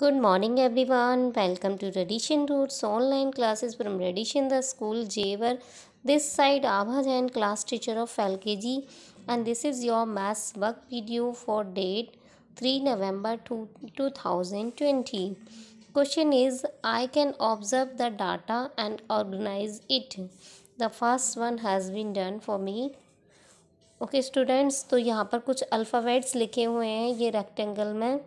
Good morning everyone welcome to Radisson roots online classes from Radisson the school Jewar this side Abha Jain class teacher of L K G and this is your maths work video for date three November two two thousand twenty question is I can observe the data and organise it the first one has been done for me okay students तो यहाँ पर कुछ alphabets लिखे हुए हैं ये rectangle में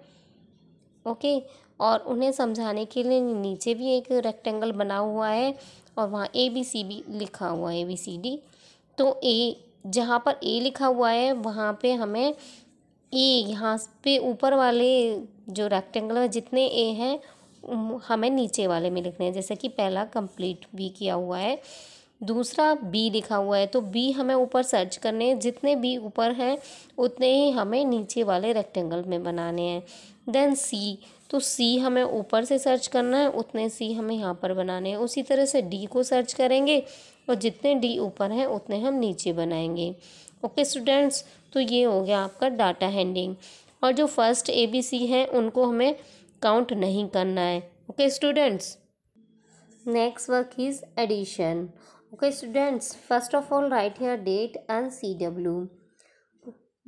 okay और उन्हें समझाने के लिए नीचे भी एक रेक्टेंगल बना हुआ है और वहाँ ए बी सी बी लिखा हुआ है ए बी सी डी तो ए जहाँ पर ए लिखा हुआ है वहाँ पे हमें ए यहाँ पे ऊपर वाले जो रेक्टेंगल में जितने ए हैं हमें नीचे वाले में लिखने हैं जैसे कि पहला कंप्लीट भी किया हुआ है दूसरा बी लिखा हुआ है तो बी हमें ऊपर सर्च करने हैं जितने बी ऊपर हैं उतने ही हमें नीचे वाले रेक्टेंगल में बनाने हैं देन सी तो सी हमें ऊपर से सर्च करना है उतने सी हमें यहाँ पर बनाने हैं उसी तरह से डी को सर्च करेंगे और जितने डी ऊपर हैं उतने हम नीचे बनाएंगे ओके स्टूडेंट्स तो ये हो गया आपका डाटा हैंडिंग और जो फर्स्ट ए बी सी हैं उनको हमें काउंट नहीं करना है okay students next work is addition okay students first of all write here date and C W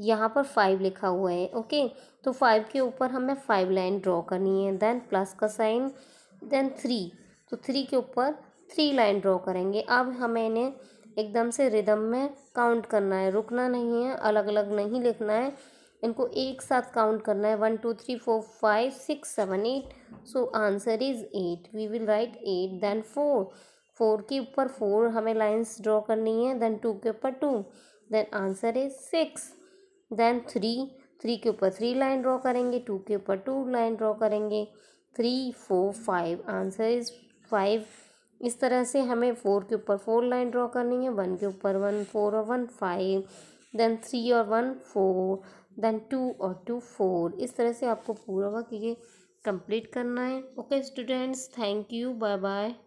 यहाँ पर फाइव लिखा हुआ है ओके okay? तो फाइव के ऊपर हमें फाइव लाइन ड्रॉ करनी है देन प्लस का साइन देन थ्री तो थ्री के ऊपर थ्री लाइन ड्रॉ करेंगे अब हमें इन्हें एकदम से रिदम में काउंट करना है रुकना नहीं है अलग अलग नहीं लिखना है इनको एक साथ काउंट करना है one two three four five six seven eight so answer is eight we will write eight then four four के ऊपर फोर हमें लाइंस ड्रॉ करनी है देन टू के ऊपर two then answer is six then three three के ऊपर three line draw करेंगे टू के ऊपर टू लाइन ड्रॉ करेंगे three four five answer is five इस तरह से हमें फोर के ऊपर फोर लाइन ड्रॉ करनी है वन के ऊपर वन फोर और वन फाइव देन थ्री और वन फोर देन टू और टू फोर इस तरह से आपको पूरा वक्त ये कंप्लीट करना है okay students thank you bye bye